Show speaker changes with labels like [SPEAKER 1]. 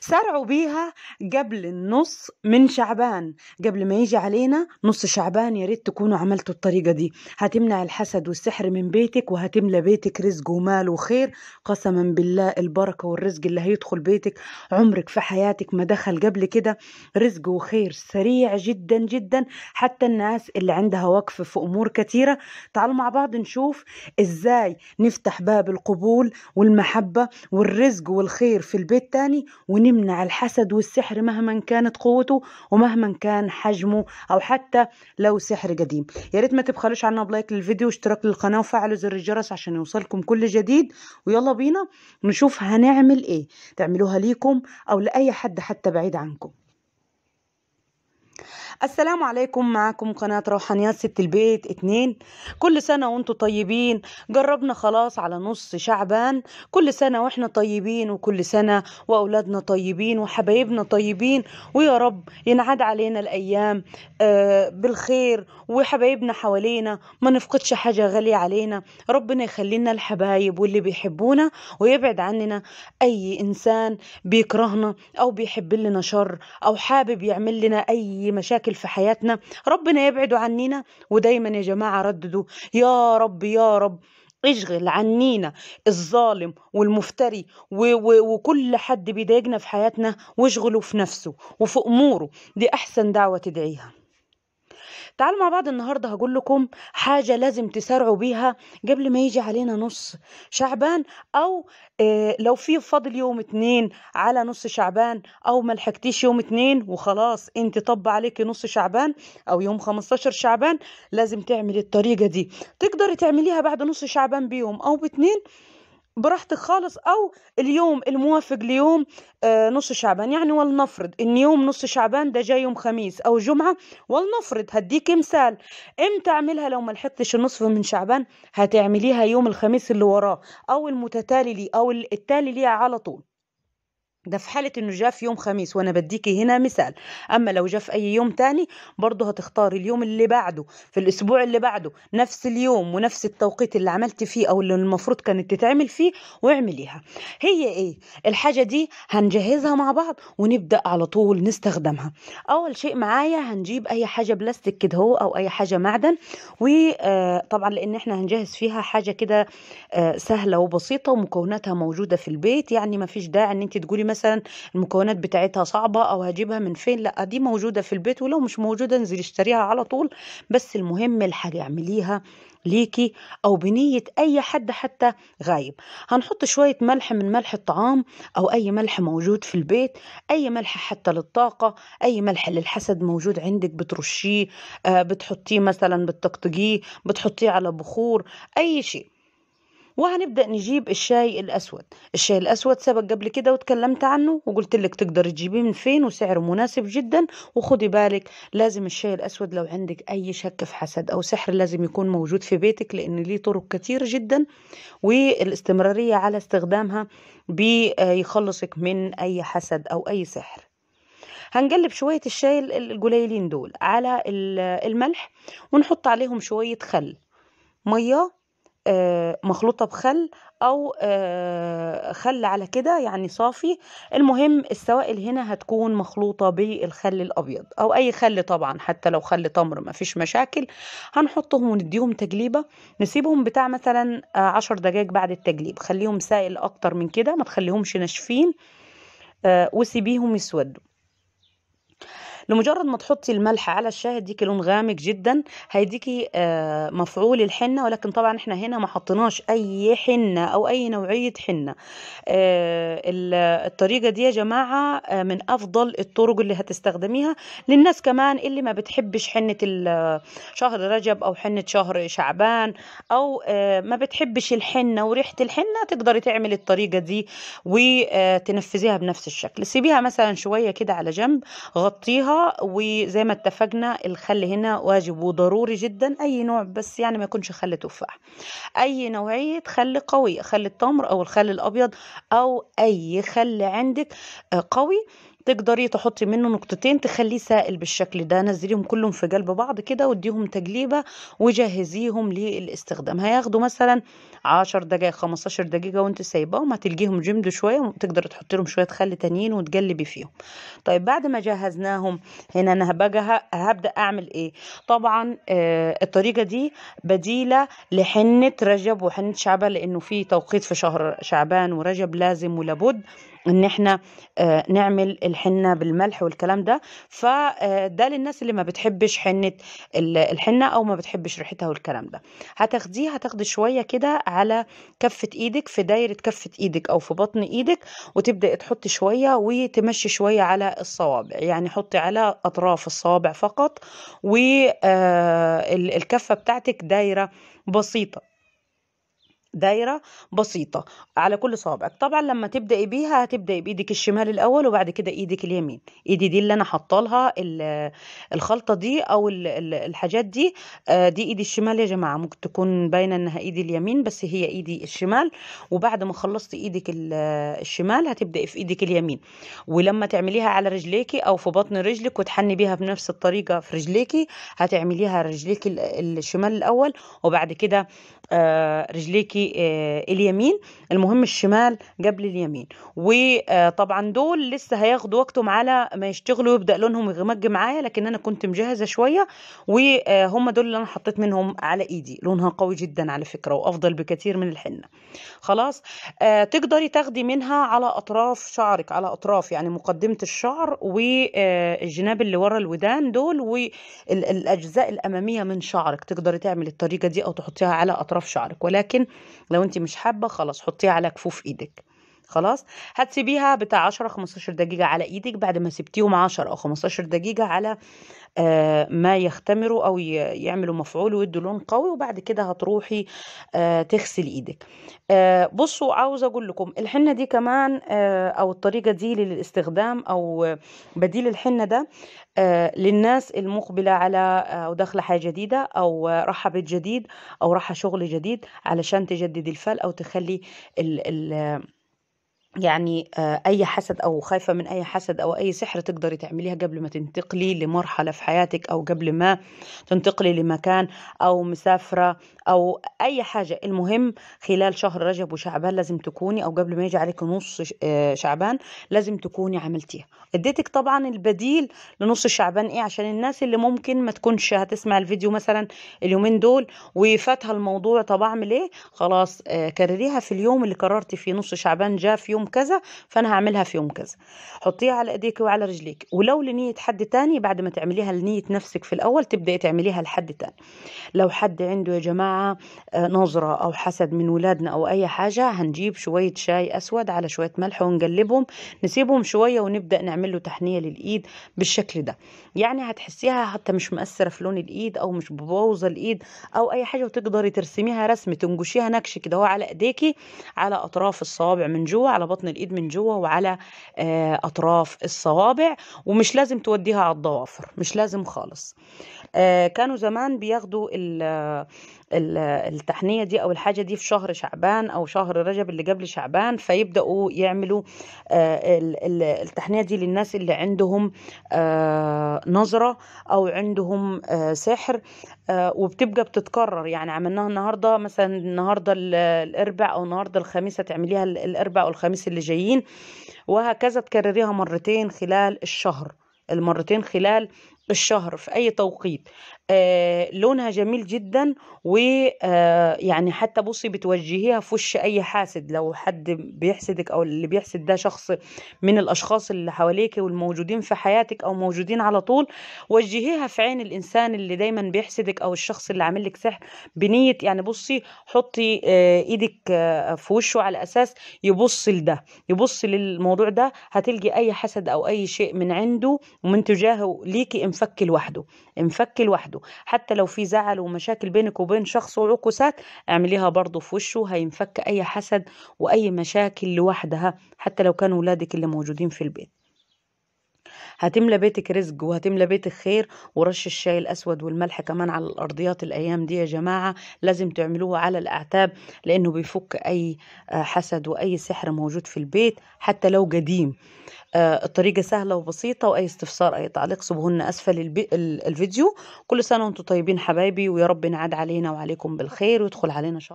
[SPEAKER 1] سارعوا بيها قبل النص من شعبان قبل ما يجي علينا نص شعبان يا ريت تكونوا عملتوا الطريقة دي هتمنع الحسد والسحر من بيتك وهتملى بيتك رزق ومال وخير قسما بالله البركة والرزق اللي هيدخل بيتك عمرك في حياتك ما دخل قبل كده رزق وخير سريع جدا جدا حتى الناس اللي عندها وقف في أمور كتيرة تعالوا مع بعض نشوف إزاي نفتح باب القبول والمحبة والرزق والخير في البيت تاني ون نمنع الحسد والسحر مهما كانت قوته ومهما كان حجمه او حتى لو سحر قديم يا ريت ما تبخلوش عنا بلايك للفيديو واشتراك للقناه وفعلوا زر الجرس عشان يوصلكم كل جديد ويلا بينا نشوف هنعمل ايه تعملوها ليكم او لاي حد حتى بعيد عنكم السلام عليكم معاكم قناة روحانيات ست البيت اتنين كل سنة وانتم طيبين جربنا خلاص على نص شعبان كل سنة واحنا طيبين وكل سنة وأولادنا طيبين وحبايبنا طيبين ويا رب ينعاد علينا الأيام آه، بالخير وحبايبنا حوالينا ما نفقدش حاجة غالية علينا ربنا يخلينا الحبايب واللي بيحبونا ويبعد عننا أي إنسان بيكرهنا أو بيحب لنا شر أو حابب يعمل لنا أي مشاكل في حياتنا ربنا يبعده عنينا ودايما يا جماعه رددوا يا رب يا رب اشغل عنينا الظالم والمفتري و و وكل حد بيضايقنا في حياتنا واشغله في نفسه وفي اموره دي احسن دعوه تدعيها تعالوا مع بعض النهارده هقول لكم حاجه لازم تسارعوا بيها قبل ما يجي علينا نص شعبان او آه، لو في فاضل يوم اتنين على نص شعبان او ما لحقتيش يوم اتنين وخلاص انت طب عليكي نص شعبان او يوم 15 شعبان لازم تعملي الطريقه دي تقدري تعمليها بعد نص شعبان بيوم او باتنين براحتك خالص او اليوم الموافق ليوم آه، نص شعبان يعني ولنفرض ان يوم نص شعبان ده جاي يوم خميس او جمعه ولنفرض هديك مثال امتى اعملها لو ما لحقتش النصف من شعبان هتعمليها يوم الخميس اللي وراه او المتتالي ليه او التالي ليه على طول ده في حالة انه جاء في يوم خميس وانا بديكي هنا مثال اما لو جاء في اي يوم تاني برضه هتختاري اليوم اللي بعده في الاسبوع اللي بعده نفس اليوم ونفس التوقيت اللي عملتي فيه او اللي المفروض كانت تتعمل فيه واعمليها هي ايه الحاجة دي هنجهزها مع بعض ونبدأ على طول نستخدمها اول شيء معايا هنجيب اي حاجة بلاستيك كده هو او اي حاجة معدن وطبعا آه، لان احنا هنجهز فيها حاجة كده آه، سهلة وبسيطة ومكوناتها موجودة في البيت يعني ما فيش داعي ان انت تقولي مثلا مثلا المكونات بتاعتها صعبة أو هجيبها من فين لا دي موجودة في البيت ولو مش موجودة انزل اشتريها على طول بس المهم الحاجة اعمليها ليكي او بنيه اي حد حتى غايب هنحط شويه ملح من ملح الطعام او اي ملح موجود في البيت اي ملح حتى للطاقه اي ملح للحسد موجود عندك بترشيه آه، بتحطيه مثلا بتطقطقيه بتحطيه على بخور اي شيء وهنبدأ نجيب الشاي الأسود الشاي الأسود سبق قبل كده وتكلمت عنه وقلت لك تقدر تجيبيه من فين وسعره مناسب جدا وخدي بالك لازم الشاي الأسود لو عندك أي شك في حسد أو سحر لازم يكون موجود في بيتك لأن ليه طرق كتير جدا والاستمرارية على استخدامها بيخلصك آه، من أي حسد أو أي سحر هنقلب شوية الشاي القليلين دول على الملح ونحط عليهم شوية خل مية آه، مخلوطه بخل او آه، خل على كده يعني صافي المهم السوائل هنا هتكون مخلوطه بالخل الابيض او اي خل طبعا حتى لو خل تمر مفيش مشاكل هنحطهم ونديهم تجليبه نسيبهم بتاع مثلا آه، عشر دقايق بعد التجليب خليهم سائل اكتر من كده ما تخليهمش ناشفين وسيبيهم يسودوا لمجرد ما تحطي الملح على الشاي هيديكي لون غامق جدا هيديكي آه، مفعول الحنه ولكن طبعا احنا هنا ما حطيناش اي حنه او اي نوعيه حنه آه، الطريقه دي يا جماعه آه، من افضل الطرق اللي هتستخدميها للناس كمان اللي ما بتحبش حنه شهر رجب او حنه شهر شعبان او ما بتحبش الحنه وريحه الحنه تقدري تعملي الطريقه دي وتنفذيها بنفس الشكل سيبيها مثلا شويه كده على جنب غطيها وزي ما اتفقنا الخل هنا واجب وضروري جدا أي نوع بس يعني ما يكونش خل تفاح أي نوعية خل قوي خل التمر أو الخل الأبيض أو أي خل عندك آه، قوي تقدري تحطي منه نقطتين تخليه سائل بالشكل ده نزليهم كلهم في قلب بعض كده واديهم تجليبه وجهزيهم للاستخدام هياخدوا مثلا 10 دقائق 15 دقيقه وانت سايباهم هتلقيهم جمد شويه وتقدر تحطي لهم شويه خل تانيين وتقلبي فيهم طيب بعد ما جهزناهم هنا انا بقى هبدا اعمل ايه طبعا آه الطريقه دي بديله لحنه رجب وحنه شعبان لانه في توقيت في شهر شعبان ورجب لازم ولابد ان احنا آه، نعمل الحنه بالملح والكلام ده فده آه، للناس اللي ما بتحبش حنه الحنه او ما بتحبش ريحتها والكلام ده هتاخديه هتاخدي شويه كده على كفه ايدك في دايره كفه ايدك او في بطن ايدك وتبداي تحطي شويه وتمشي شويه على الصوابع يعني حطي على اطراف الصوابع فقط والكفه آه، بتاعتك دايره بسيطه دايره بسيطه على كل صوابعك طبعا لما تبداي بيها هتبداي بايدك الشمال الاول وبعد كده ايدك اليمين ايدي دي اللي انا حاطه لها الخلطه دي او الحاجات دي آه، دي ايدي الشمال يا جماعه ممكن تكون باينه انها ايدي اليمين بس هي ايدي الشمال وبعد ما خلصت ايدك الشمال هتبداي في ايدك اليمين ولما تعمليها على رجليكي او في بطن رجلك وتحني بيها بنفس الطريقه في رجليكي هتعمليها رجليك الشمال الاول وبعد كده آه، رجليكي آه، اليمين المهم الشمال قبل اليمين وطبعا دول لسه هياخدوا وقتهم على ما يشتغلوا ويبدا لونهم يغمق معايا لكن انا كنت مجهزه شويه وهم دول اللي انا حطيت منهم على ايدي لونها قوي جدا على فكره وافضل بكثير من الحنه خلاص آه، تقدري تاخدي منها على اطراف شعرك على اطراف يعني مقدمه الشعر والجناب اللي ورا الودان دول والاجزاء الاماميه من شعرك تقدري تعملي الطريقه دي او تحطيها على اطراف شعرك ولكن لو انت مش حابه خلاص حطيه على كفوف ايدك خلاص هتسيبيها بتاع 10 15 دقيقه على ايدك بعد ما سبتيهم 10 او 15 دقيقه على آه، ما يختمروا او يعملوا مفعول ويدوا لون قوي وبعد كده هتروحي آه، تغسل ايدك آه، بصوا عاوزه اقول لكم الحنه دي كمان او الطريقه دي للاستخدام او بديل الحنه ده للناس المقبله على او داخله حاجه جديده او راحه بيت جديد او راحه شغل جديد علشان تجددي الفال او تخلي ال ال يعني آه، اي حسد او خايفه من اي حسد او اي سحر تقدري تعمليها قبل ما تنتقلي لمرحله في حياتك او قبل ما تنتقلي لمكان او مسافره او اي حاجه المهم خلال شهر رجب وشعبان لازم تكوني او قبل ما يجي عليك نص آه، شعبان لازم تكوني عملتيها اديتك طبعا البديل لنص شعبان ايه عشان الناس اللي ممكن ما تكونش هتسمع الفيديو مثلا اليومين دول وفاتها الموضوع طب اعمل ايه خلاص آه، كرريها في اليوم اللي قررتي فيه نص شعبان جاء في يوم كذا فانا هعملها في يوم كذا حطيها على ايديك وعلى رجليك ولو لنيه حد تاني بعد ما تعمليها لنيه نفسك في الاول تبداي تعمليها لحد تاني لو حد عنده يا جماعه آه، نظره او حسد من ولادنا او اي حاجه هنجيب شويه شاي اسود على شويه ملح ونقلبهم نسيبهم شويه ونبدا نعمل له تحنيه للايد بالشكل ده يعني هتحسيها حتى مش مأثره في لون الايد او مش ببوظه الايد او اي حاجه وتقدري ترسميها رسمه تنقشيها نكش كده هو على ايديكي على اطراف الصوابع من جوه على بطن الايد من جوه وعلى آه، اطراف الصوابع ومش لازم توديها على الضوافر مش لازم خالص آه، كانوا زمان بياخدوا التحنيه دي او الحاجه دي في شهر شعبان او شهر رجب اللي قبل شعبان فيبداوا يعملوا آه، التحنيه دي للناس اللي عندهم نظره او عندهم سحر وبتبقى بتتكرر يعني عملناها النهارده مثلا النهارده الاربع او النهارده الخميس هتعمليها الاربع او الخميس والخميس اللي جايين وهكذا تكرريها مرتين خلال الشهر المرتين خلال الشهر في أي توقيت آه، لونها جميل جدا ويعني آه، حتى بصي بتوجهيها في وش اي حاسد لو حد بيحسدك او اللي بيحسد ده شخص من الاشخاص اللي حواليك والموجودين في حياتك او موجودين على طول وجهيها في عين الانسان اللي دايما بيحسدك او الشخص اللي عامل لك سحر بنيه يعني بصي حطي آه، ايدك في وشه على اساس يبص لده يبص للموضوع ده هتلقي اي حسد او اي شيء من عنده ومن تجاهه ليكي انفك لوحده انفك لوحده بعضه حتى لو في زعل ومشاكل بينك وبين شخص وعكوسات اعمليها برضه في وشه هينفك اي حسد واي مشاكل لوحدها حتى لو كانوا ولادك اللي موجودين في البيت هتملى بيتك رزق وهتملى بيتك خير ورش الشاي الاسود والملح كمان على الارضيات الايام دي يا جماعه لازم تعملوه على الاعتاب لانه بيفك اي حسد واي سحر موجود في البيت حتى لو قديم آه، الطريقة سهلة وبسيطة وأي استفسار أي تعليق سيبوهن أسفل الفيديو كل سنة وأنتم طيبين حبايبي ويا رب ينعاد علينا وعليكم بالخير ويدخل علينا شهر